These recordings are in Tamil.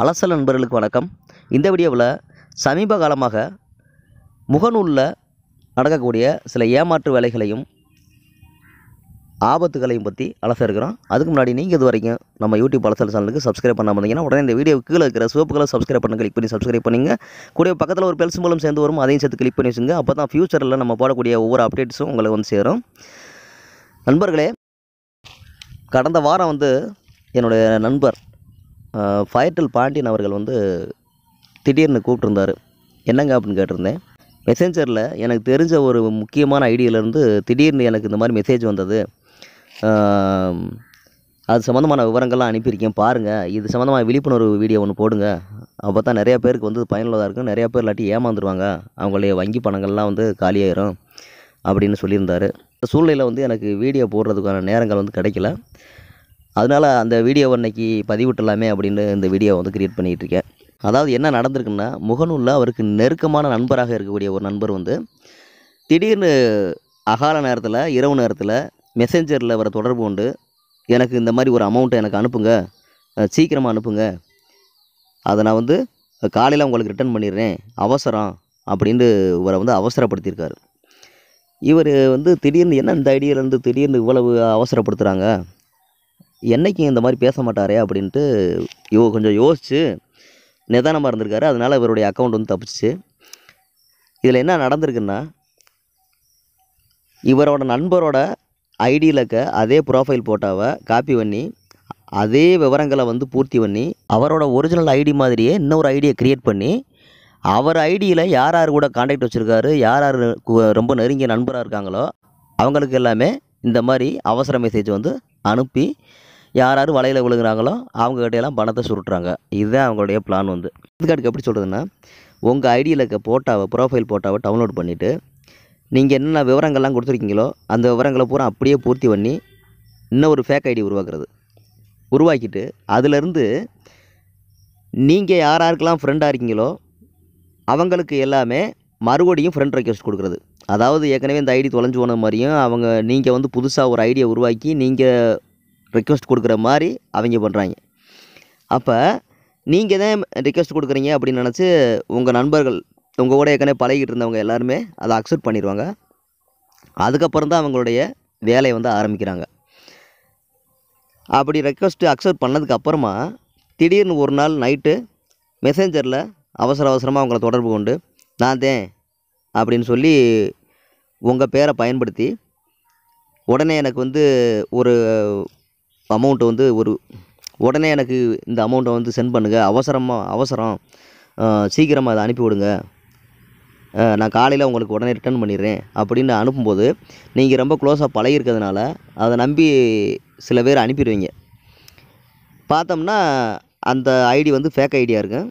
அலசல் நண்பர்களுக்கு வணக்கம் இந்த வீடியோவில் சமீப காலமாக முகநூலில் நடக்கக்கூடிய சில ஏமாற்று வேலைகளையும் ஆபத்துகளையும் பற்றி அலச இருக்கிறோம் அதுக்கு முன்னாடி நீங்கள் இது வரைக்கும் நம்ம யூடியூப் அலசல் சேனலுக்கு சப்ஸ்கிரைப் பண்ண இருந்தீங்கன்னா உடனே இந்த வீடியோ கீழே இருக்கிற சிவப்பு கலர் சப்ஸ்கிரைப் பண்ண கிளிக் பண்ணி சப்ஸ்கிரைப் பண்ணிங்க கூட பக்கத்தில் ஒரு பெல் மூலம் சேர்ந்து வரும் அதையும் சேர்த்து கிளிக் பண்ணி வச்சுங்க அப்போ தான் ஃபியூச்சரில் நம்ம போடக்கூடிய ஒவ்வொரு அப்டேட்ஸும் உங்களுக்கு வந்து சேரும் நண்பர்களே கடந்த வாரம் வந்து என்னுடைய நண்பர் ஃபயர்டெல் பாண்டியன் அவர்கள் வந்து திடீர்னு கூப்பிட்ருந்தார் என்னங்க அப்படின்னு கேட்டிருந்தேன் மெசேஞ்சரில் எனக்கு தெரிஞ்ச ஒரு முக்கியமான ஐடியாவிலேருந்து திடீர்னு எனக்கு இந்த மாதிரி மெசேஜ் வந்தது அது சம்மந்தமான விவரங்கள்லாம் அனுப்பியிருக்கேன் பாருங்கள் இது சம்மந்தமான விழிப்புணர்வு வீடியோ ஒன்று போடுங்க அப்போ தான் நிறையா பேருக்கு வந்து பயனுள்ளதாக இருக்கும் நிறையா பேர் இல்லாட்டி ஏமாந்துருவாங்க அவங்களுடைய வங்கி பணங்கள்லாம் வந்து காலியாயிரும் அப்படின்னு சொல்லியிருந்தார் சூழ்நிலையில் வந்து எனக்கு வீடியோ போடுறதுக்கான நேரங்கள் வந்து கிடைக்கல அதனால் அந்த வீடியோவை அன்றைக்கி பதிவிட்டலாமே அப்படின்னு இந்த வீடியோவை வந்து க்ரியேட் பண்ணிகிட்ருக்கேன் அதாவது என்ன நடந்திருக்குன்னா முகநூலில் அவருக்கு நெருக்கமான நண்பராக இருக்கக்கூடிய ஒரு நண்பர் வந்து திடீர்னு அகால நேரத்தில் இரவு நேரத்தில் மெசஞ்சரில் வர தொடர்பு கொண்டு எனக்கு இந்த மாதிரி ஒரு அமௌண்ட்டை எனக்கு அனுப்புங்க சீக்கிரமாக அனுப்புங்க அதை நான் வந்து காலையில் உங்களுக்கு ரிட்டன் பண்ணிடுறேன் அவசரம் அப்படின்ட்டு இவரை வந்து அவசரப்படுத்தியிருக்காரு இவர் வந்து திடீர்னு என்ன இந்த ஐடியாவிலேருந்து திடீர்னு இவ்வளவு அவசரப்படுத்துகிறாங்க என்னைக்கு இந்த மாதிரி பேச மாட்டாரே அப்படின்ட்டு யோ கொஞ்சம் யோசித்து நிதானமாக இருந்திருக்காரு அதனால் இவருடைய அக்கௌண்ட் வந்து தப்பிச்சு இதில் என்ன நடந்திருக்குன்னா இவரோட நண்பரோட ஐடியிலக்க அதே ப்ரொஃபைல் ஃபோட்டோவை காப்பி பண்ணி அதே விவரங்களை வந்து பூர்த்தி பண்ணி அவரோட ஒரிஜினல் ஐடி மாதிரியே இன்னொரு ஐடியை க்ரியேட் பண்ணி அவர் ஐடியில் யார் யார் கூட காண்டாக்ட் வச்சுருக்காரு யார் யார் ரொம்ப நெருங்கிய நண்பராக இருக்காங்களோ அவங்களுக்கு எல்லாமே இந்த மாதிரி அவசர மெசேஜ் வந்து அனுப்பி யார் யார் வலையில் விழுகிறாங்களோ கிட்டையெல்லாம் பணத்தை சுருட்டுறாங்க இதுதான் அவங்களுடைய பிளான் வந்து கார்டுக்கு எப்படி சொல்கிறதுன்னா உங்கள் ஐடியில் இருக்க போட்டாவை ப்ரொஃபைல் போட்டாவை டவுன்லோட் பண்ணிவிட்டு நீங்கள் என்னென்ன விவரங்கள்லாம் கொடுத்துருக்கீங்களோ அந்த விவரங்களை பூரா அப்படியே பூர்த்தி பண்ணி இன்னும் ஒரு ஃபேக் ஐடி உருவாக்குறது உருவாக்கிட்டு அதிலிருந்து நீங்கள் யார் யாருக்கெல்லாம் ஃப்ரெண்டாக இருக்கீங்களோ அவங்களுக்கு எல்லாமே மறுபடியும் ஃப்ரெண்ட் ரெக்வஸ்ட் கொடுக்குறது அதாவது ஏற்கனவே இந்த ஐடி தொலைஞ்சு போன மாதிரியும் அவங்க நீங்கள் வந்து புதுசாக ஒரு ஐடியை உருவாக்கி நீங்கள் ரிக்வஸ்ட் கொடுக்குற மாதிரி அவங்க பண்ணுறாங்க அப்போ நீங்கள் தான் ரிக்வஸ்ட் கொடுக்குறீங்க அப்படின்னு நினச்சி உங்கள் நண்பர்கள் உங்கள் கூட ஏற்கனவே பழகிட்டு இருந்தவங்க எல்லாருமே அதை அக்செப்ட் பண்ணிடுவாங்க அதுக்கப்புறம் தான் அவங்களுடைய வேலையை வந்து ஆரம்பிக்கிறாங்க அப்படி ரெக்வஸ்ட்டு அக்செப்ட் பண்ணதுக்கப்புறமா திடீர்னு ஒரு நாள் நைட்டு மெசேஞ்சரில் அவசர அவசரமாக அவங்கள தொடர்பு கொண்டு நான் தேன் அப்படின்னு சொல்லி உங்கள் பேரை பயன்படுத்தி உடனே எனக்கு வந்து ஒரு அமௌண்ட்டை வந்து ஒரு உடனே எனக்கு இந்த அமௌண்ட்டை வந்து சென்ட் பண்ணுங்கள் அவசரமாக அவசரம் சீக்கிரமாக அதை அனுப்பி விடுங்க நான் காலையில் உங்களுக்கு உடனே ரிட்டர்ன் பண்ணிடுறேன் அப்படின்னு அனுப்பும்போது நீங்கள் ரொம்ப க்ளோஸாக பழகிருக்கிறதுனால அதை நம்பி சில பேர் அனுப்பிடுவீங்க பார்த்தோம்னா அந்த ஐடி வந்து ஃபேக் ஐடியாக இருக்கும்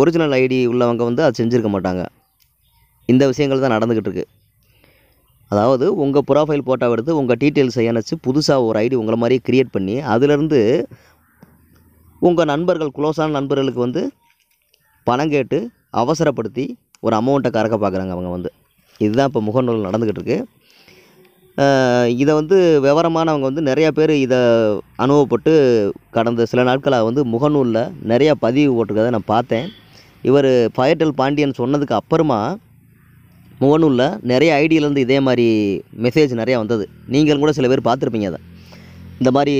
ஒரிஜினல் ஐடி உள்ளவங்க வந்து அதை செஞ்சுருக்க மாட்டாங்க இந்த விஷயங்கள் தான் நடந்துக்கிட்டு இருக்குது அதாவது உங்கள் ப்ரொஃபைல் ஃபோட்டோ எடுத்து உங்கள் டீட்டெயில்ஸை இணைச்சி புதுசாக ஒரு ஐடி உங்களை மாதிரியே க்ரியேட் பண்ணி அதிலிருந்து உங்கள் நண்பர்கள் க்ளோஸான நண்பர்களுக்கு வந்து பணம் கேட்டு அவசரப்படுத்தி ஒரு அமௌண்ட்டை கறக்க பார்க்குறாங்க அவங்க வந்து இதுதான் இப்போ முகநூல் நடந்துக்கிட்டு இருக்குது இதை வந்து விவரமானவங்க வந்து நிறையா பேர் இதை அனுபவப்பட்டு கடந்த சில நாட்களாக வந்து முகநூலில் நிறையா பதிவு போட்டிருக்கிறத நான் பார்த்தேன் இவர் பயட்டல் பாண்டியன் சொன்னதுக்கு அப்புறமா முகநூலில் நிறைய ஐடியிலேருந்து இதே மாதிரி மெசேஜ் நிறையா வந்தது நீங்களும் கூட சில பேர் பார்த்துருப்பீங்க அதை இந்த மாதிரி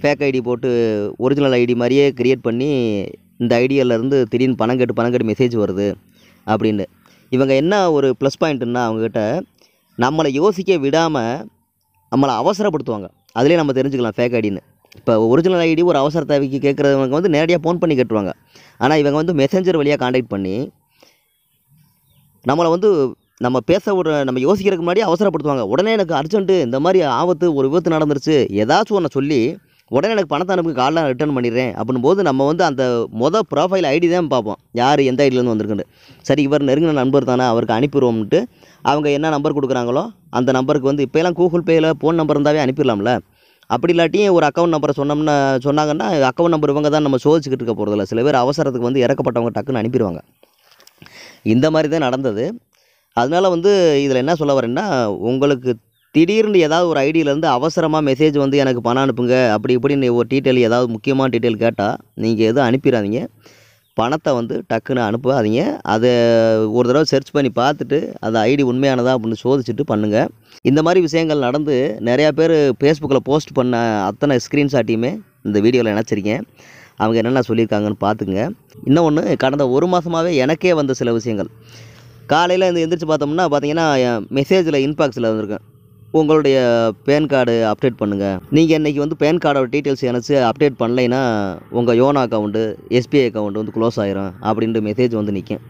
ஃபேக் ஐடி போட்டு ஒரிஜினல் ஐடி மாதிரியே க்ரியேட் பண்ணி இந்த ஐடியாவிலேருந்து திடீர்னு பணம் கேட்டு பணம் கேட்டு மெசேஜ் வருது அப்படின்னு இவங்க என்ன ஒரு ப்ளஸ் பாயிண்ட்டுன்னா அவங்கக்கிட்ட நம்மளை யோசிக்க விடாமல் நம்மளை அவசரப்படுத்துவாங்க அதிலே நம்ம தெரிஞ்சுக்கலாம் ஃபேக் ஐடின்னு இப்போ ஒரிஜினல் ஐடி ஒரு அவசர தேவைக்கு கேட்குறவங்க வந்து நேரடியாக ஃபோன் பண்ணி கேட்டுருவாங்க ஆனால் இவங்க வந்து மெசேஞ்சர் வழியாக காண்டாக்ட் பண்ணி நம்மளை வந்து நம்ம பேச ஒரு நம்ம யோசிக்கிறதுக்கு முன்னாடி அவசரப்படுத்துவாங்க உடனே எனக்கு அர்ஜென்ட்டு இந்த மாதிரி ஆபத்து ஒரு விபத்து நடந்துருச்சு ஏதாச்சும் ஒன்று சொல்லி உடனே எனக்கு பணத்தை அனுப்பி காலில் ரிட்டர்ன் பண்ணிடுறேன் அப்படின்போது போது நம்ம வந்து அந்த மொதல் ப்ரொஃபைல் ஐடி தான் பார்ப்போம் யார் எந்த ஐடியிலேருந்து வந்திருக்குன்னு சரி இவர் நெருங்கின நண்பர் தானே அவருக்கு அனுப்பிடுவோம்ட்டு அவங்க என்ன நம்பர் கொடுக்குறாங்களோ அந்த நம்பருக்கு வந்து இப்போலாம் கூகுள் பேயில் ஃபோன் நம்பர் இருந்தாவே அனுப்பிடலாம்ல அப்படி இல்லாட்டியும் ஒரு அக்கௌண்ட் நம்பரை சொன்னோம்னா சொன்னாங்கன்னா அக்கௌண்ட் நம்பர் இவங்க தான் நம்ம சோதிச்சுக்கிட்டு இருக்க போகிறதில்ல சில பேர் அவசரத்துக்கு வந்து இறக்கப்பட்டவங்க டக்குன்னு அனுப்பிடுவாங்க இந்த மாதிரி தான் நடந்தது அதனால் வந்து இதில் என்ன சொல்ல வரேன்னா உங்களுக்கு திடீர்னு ஏதாவது ஒரு ஐடியிலேருந்து அவசரமாக மெசேஜ் வந்து எனக்கு பணம் அனுப்புங்க அப்படி இப்படின்னு ஒரு டீட்டெயில் ஏதாவது முக்கியமான டீட்டெயில் கேட்டால் நீங்கள் எதுவும் அனுப்பிடாதீங்க பணத்தை வந்து டக்குன்னு அனுப்பாதீங்க அதை ஒரு தடவை சர்ச் பண்ணி பார்த்துட்டு அந்த ஐடி உண்மையானதா அப்படின்னு சோதிச்சுட்டு பண்ணுங்கள் இந்த மாதிரி விஷயங்கள் நடந்து நிறையா பேர் ஃபேஸ்புக்கில் போஸ்ட் பண்ண அத்தனை ஸ்க்ரீன்ஷாட்டையுமே இந்த வீடியோவில் நினச்சிருக்கேன் அவங்க என்னென்ன சொல்லியிருக்காங்கன்னு பார்த்துக்குங்க இன்னும் ஒன்று கடந்த ஒரு மாதமாகவே எனக்கே வந்த சில விஷயங்கள் காலையில் இந்த எந்திரிச்சு பார்த்தோம்னா பார்த்தீங்கன்னா மெசேஜில் இன்பாக்ஸில் வந்திருக்கேன் உங்களுடைய பேன் கார்டு அப்டேட் பண்ணுங்கள் நீங்கள் இன்றைக்கி வந்து பேன் கார்டோட டீட்டெயில்ஸ் எனச்சு அப்டேட் பண்ணலைன்னா உங்கள் யோனோ அக்கௌண்ட்டு எஸ்பிஐ அக்கௌண்ட்டு வந்து க்ளோஸ் ஆகிரும் அப்படின்ட்டு மெசேஜ் வந்து நிற்கும்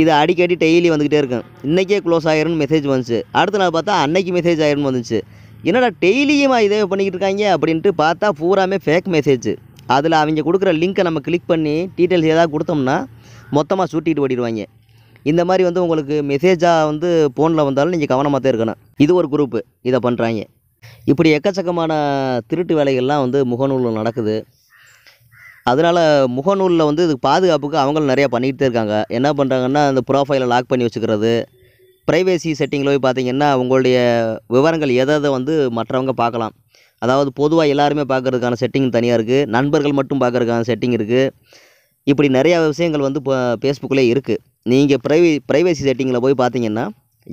இது அடிக்கடி டெய்லி வந்துக்கிட்டே இருக்கேன் இன்றைக்கே க்ளோஸ் ஆகிரும்னு மெசேஜ் வந்துச்சு அடுத்த நாள் பார்த்தா அன்னைக்கு மெசேஜ் ஆகிரும்னு வந்துச்சு என்னடா டெய்லியுமா இதே பண்ணிக்கிட்டு இருக்காங்க அப்படின்ட்டு பார்த்தா பூராமே ஃபேக் மெசேஜ் அதில் அவங்க கொடுக்குற லிங்க்கை நம்ம கிளிக் பண்ணி டீட்டெயில்ஸ் ஏதாவது கொடுத்தோம்னா மொத்தமாக சூட்டிகிட்டு ஓடிடுவாங்க இந்த மாதிரி வந்து உங்களுக்கு மெசேஜாக வந்து ஃபோனில் வந்தாலும் நீங்கள் கவனமாக தான் இருக்கணும் இது ஒரு குரூப்பு இதை பண்ணுறாங்க இப்படி எக்கச்சக்கமான திருட்டு வேலைகள்லாம் வந்து முகநூலில் நடக்குது அதனால் முகநூலில் வந்து இது பாதுகாப்புக்கு அவங்களும் நிறையா பண்ணிக்கிட்டே இருக்காங்க என்ன பண்ணுறாங்கன்னா அந்த ப்ரொஃபைலை லாக் பண்ணி வச்சுக்கிறது ப்ரைவேசி செட்டிங்கில் போய் பார்த்திங்கன்னா உங்களுடைய விவரங்கள் எதை வந்து மற்றவங்க பார்க்கலாம் அதாவது பொதுவாக எல்லாருமே பார்க்குறதுக்கான செட்டிங் தனியாக இருக்குது நண்பர்கள் மட்டும் பார்க்குறதுக்கான செட்டிங் இருக்குது இப்படி நிறையா விஷயங்கள் வந்து இப்போ ஃபேஸ்புக்கில் இருக்குது நீங்கள் ப்ரைவே ப்ரைவேசி செட்டிங்கில் போய் பார்த்தீங்கன்னா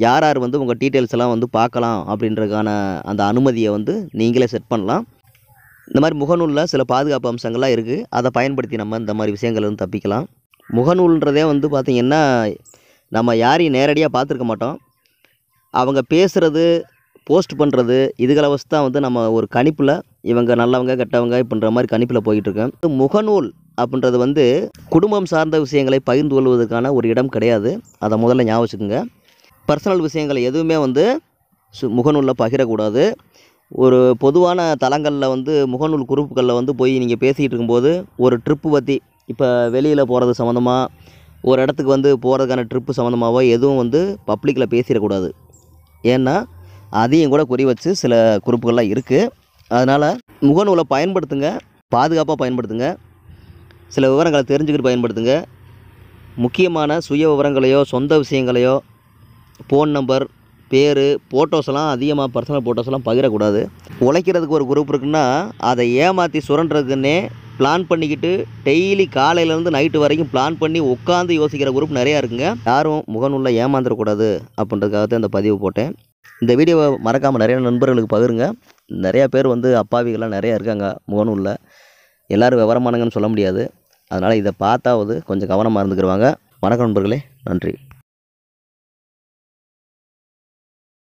யார் யார் வந்து உங்கள் டீட்டெயில்ஸ் எல்லாம் வந்து பார்க்கலாம் அப்படின்றதுக்கான அந்த அனுமதியை வந்து நீங்களே செட் பண்ணலாம் இந்த மாதிரி முகநூலில் சில பாதுகாப்பு அம்சங்கள்லாம் இருக்குது அதை பயன்படுத்தி நம்ம இந்த மாதிரி விஷயங்கள் வந்து தப்பிக்கலாம் முகநூல்ன்றதே வந்து பார்த்திங்கன்னா நம்ம யாரையும் நேரடியாக பார்த்துருக்க மாட்டோம் அவங்க பேசுகிறது போஸ்ட் பண்ணுறது இதுகளை வச்சு தான் வந்து நம்ம ஒரு கணிப்பில் இவங்க நல்லவங்க கெட்டவங்க இப்படின்ற மாதிரி கணிப்பில் போயிட்டுருக்கேன் முகநூல் அப்படின்றது வந்து குடும்பம் சார்ந்த விஷயங்களை பகிர்ந்து கொள்வதற்கான ஒரு இடம் கிடையாது அதை முதல்ல ஞாபகத்துக்குங்க பர்சனல் விஷயங்களை எதுவுமே வந்து சு முகநூலில் பகிரக்கூடாது ஒரு பொதுவான தளங்களில் வந்து முகநூல் குரூப்புகளில் வந்து போய் நீங்கள் பேசிகிட்டு இருக்கும்போது ஒரு ட்ரிப்பு பற்றி இப்போ வெளியில் போகிறது சம்மந்தமாக ஒரு இடத்துக்கு வந்து போகிறதுக்கான ட்ரிப்பு சம்மந்தமாகவோ எதுவும் வந்து பப்ளிக்கில் பேசிடக்கூடாது ஏன்னா அதையும் கூட குறி வச்சு சில குறிப்புகள்லாம் இருக்குது அதனால் முகநூலை பயன்படுத்துங்க பாதுகாப்பாக பயன்படுத்துங்க சில விவரங்களை தெரிஞ்சுக்கிட்டு பயன்படுத்துங்க முக்கியமான சுய விவரங்களையோ சொந்த விஷயங்களையோ ஃபோன் நம்பர் பேர் ஃபோட்டோஸ்லாம் அதிகமாக பர்சனல் ஃபோட்டோஸ்லாம் பகிரக்கூடாது உழைக்கிறதுக்கு ஒரு குரூப் இருக்குன்னா அதை ஏமாற்றி சுரண்டுறதுக்குன்னே பிளான் பண்ணிக்கிட்டு டெய்லி காலையிலேருந்து நைட்டு வரைக்கும் பிளான் பண்ணி உட்காந்து யோசிக்கிற குரூப் நிறையா இருக்குங்க யாரும் முகநூலில் ஏமாந்துடக்கூடாது அப்படின்றதுக்காக தான் இந்த பதிவு போட்டேன் இந்த வீடியோவை மறக்காமல் நிறைய நண்பர்களுக்கு பகிருங்க நிறையா பேர் வந்து அப்பாவிகள்லாம் நிறையா இருக்காங்க முகநூலில் எல்லோரும் விவரமானங்கன்னு சொல்ல முடியாது அதனால் இதை பார்த்தாவது கொஞ்சம் கவனமாக இருந்துக்கிடுவாங்க வணக்கம் நண்பர்களே நன்றி